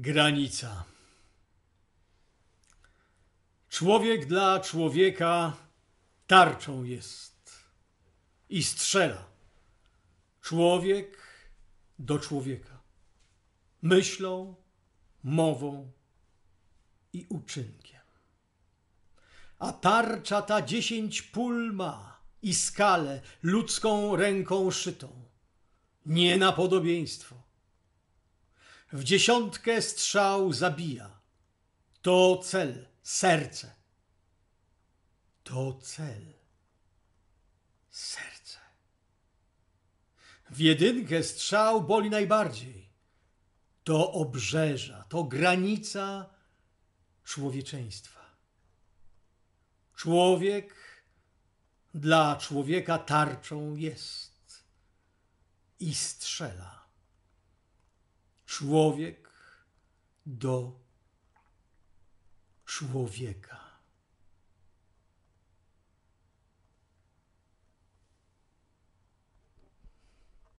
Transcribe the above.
Granica. Człowiek dla człowieka tarczą jest i strzela. Człowiek do człowieka. Myślą, mową i uczynkiem. A tarcza ta dziesięć pól ma i skalę ludzką ręką szytą. Nie na podobieństwo w dziesiątkę strzał zabija. To cel, serce. To cel, serce. W jedynkę strzał boli najbardziej. To obrzeża, to granica człowieczeństwa. Człowiek dla człowieka tarczą jest i strzela człowiek do człowieka.